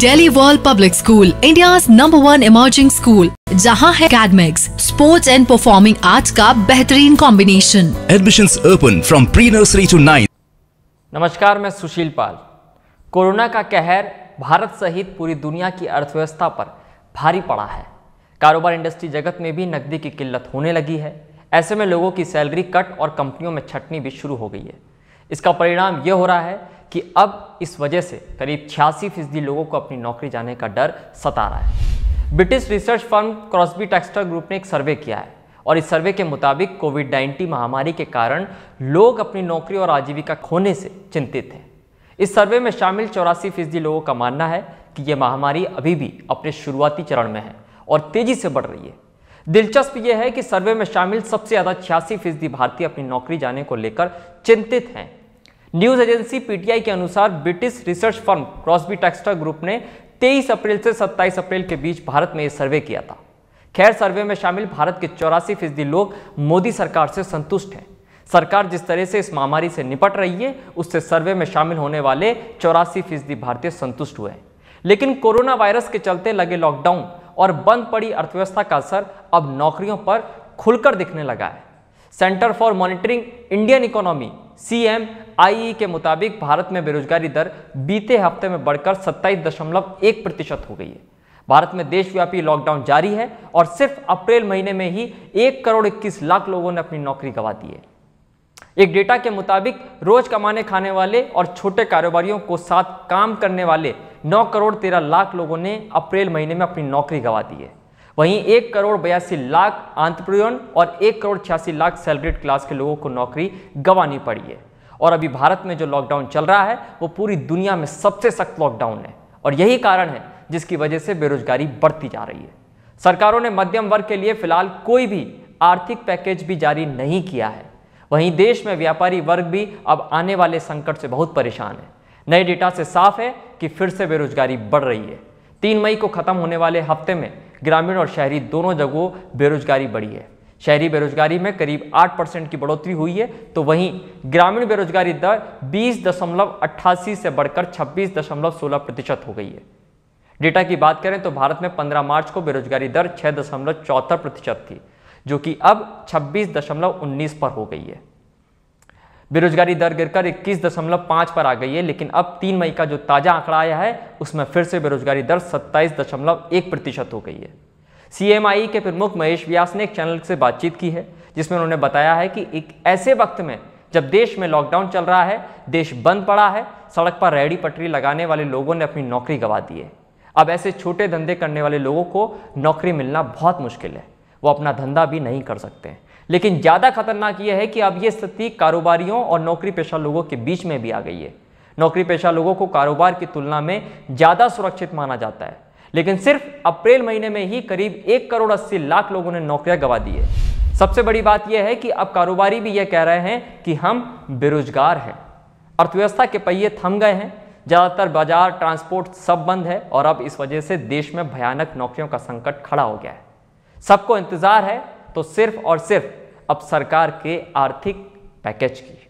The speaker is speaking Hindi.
daily world public school India number one emerging school जहाँ है academics sports and performing arts का बेहतरीन combination admission open from pre nursery to ninth नमस्कार मैं सुशील पाल कोरोना का कहर भारत सहित पूरी दुनिया की अर्थव्यवस्था पर भारी पड़ा है कारोबार इंडस्ट्री जगत में भी नकदी की किल्लत होने लगी है ऐसे में लोगों की सैलरी कट और कंपनियों में छटनी भी शुरू हो गई है इसका परिणाम ये हो रहा है कि अब इस वजह से करीब छियासी फीसदी लोगों को अपनी नौकरी जाने का डर सता रहा है British research firm Crosby Textor group ने एक सर्वे किया है और इस सर्वे के मुताबिक कोविड 19 महामारी के कारण लोग अपनी नौकरी और आजीविका खोने से चिंतित हैं इस सर्वे में शामिल चौरासी फीसदी लोगों का मानना है कि यह महामारी अभी भी अपने शुरुआती चरण में है और तेजी से बढ़ रही है दिलचस्प यह है कि सर्वे में शामिल सबसे ज़्यादा छियासी फीसदी भारतीय अपनी नौकरी जाने को लेकर चिंतित हैं न्यूज एजेंसी पीटीआई के अनुसार British research firm Crosby Textor group ने 23 अप्रैल से 27 अप्रैल के बीच भारत में यह सर्वे किया था खैर सर्वे में शामिल भारत के चौरासी फीसदी लोग मोदी सरकार से संतुष्ट हैं सरकार जिस तरह से इस महामारी से निपट रही है उससे सर्वे में शामिल होने वाले चौरासी फीसदी भारतीय संतुष्ट हुए हैं लेकिन कोरोना वायरस के चलते लगे लॉकडाउन और बंद पड़ी अर्थव्यवस्था का असर अब नौकरियों पर खुलकर दिखने लगा है centre for monitoring Indian economy M I के मुताबिक भारत में बेरोजगारी दर बीते हफ्ते में बढ़कर 27.1 प्रतिशत हो गई है भारत में देशव्यापी लॉकडाउन जारी है और सिर्फ अप्रैल महीने में ही एक करोड़ इक्कीस लाख लोगों ने अपनी नौकरी गंवा दी है एक डेटा के मुताबिक रोज कमाने खाने वाले और छोटे कारोबारियों को साथ काम करने वाले 9 करोड़ 13 लाख लोगों ने अप्रैल महीने में अपनी नौकरी गंवा दी है वहीं एक करोड़ बयासी लाख आंतप्रयन और एक करोड़ छियासी लाख सेलिब्रेट क्लास के लोगों को नौकरी गंवानी पड़ी है और अभी भारत में जो लॉकडाउन चल रहा है वो पूरी दुनिया में सबसे सख्त लॉकडाउन है और यही कारण है जिसकी वजह से बेरोजगारी बढ़ती जा रही है सरकारों ने मध्यम वर्ग के लिए फिलहाल कोई भी आर्थिक पैकेज भी जारी नहीं किया है वहीं देश में व्यापारी वर्ग भी अब आने वाले संकट से बहुत परेशान है नए डेटा से साफ है कि फिर से बेरोजगारी बढ़ रही है तीन मई को खत्म होने वाले हफ्ते में ग्रामीण और शहरी दोनों जगहों बेरोजगारी बढ़ी है शहरी बेरोजगारी में करीब 8 परसेंट की बढ़ोतरी हुई है तो वहीं ग्रामीण बेरोजगारी दर बीस दशमलव अट्ठासी से बढ़कर छब्बीस दशमलव सोलह प्रतिशत हो गई है डेटा की बात करें तो भारत में 15 मार्च को बेरोजगारी दर छः दशमलव चौहत्तर प्रतिशत थी जो कि अब छब्बीस दशमलव उन्नीस पर हो गई है बेरोजगारी दर गिरकर 21.5 पर आ गई है लेकिन अब तीन मई का जो ताज़ा आंकड़ा आया है उसमें फिर से बेरोजगारी दर 27.1 प्रतिशत हो गई है सीएमआई के प्रमुख महेश व्यास ने एक चैनल से बातचीत की है जिसमें उन्होंने बताया है कि एक ऐसे वक्त में जब देश में लॉकडाउन चल रहा है देश बंद पड़ा है सड़क पर रेहड़ी पटरी लगाने वाले लोगों ने अपनी नौकरी गंवा दी है अब ऐसे छोटे धंधे करने वाले लोगों को नौकरी मिलना बहुत मुश्किल है वो अपना धंधा भी नहीं कर सकते हैं लेकिन ज़्यादा खतरनाक यह है कि अब ये स्थिति कारोबारियों और नौकरी पेशा लोगों के बीच में भी आ गई है नौकरी पेशा लोगों को कारोबार की तुलना में ज़्यादा सुरक्षित माना जाता है लेकिन सिर्फ अप्रैल महीने में ही करीब एक करोड़ अस्सी लाख लोगों ने नौकरियां गवा दी है सबसे बड़ी बात यह है कि अब कारोबारी भी यह कह रहे हैं कि हम बेरोजगार हैं अर्थव्यवस्था के पहिए थम गए हैं ज़्यादातर बाजार ट्रांसपोर्ट सब बंद है और अब इस वजह से देश में भयानक नौकरियों का संकट खड़ा हो गया है सबको इंतज़ार है तो सिर्फ और सिर्फ अब सरकार के आर्थिक पैकेज की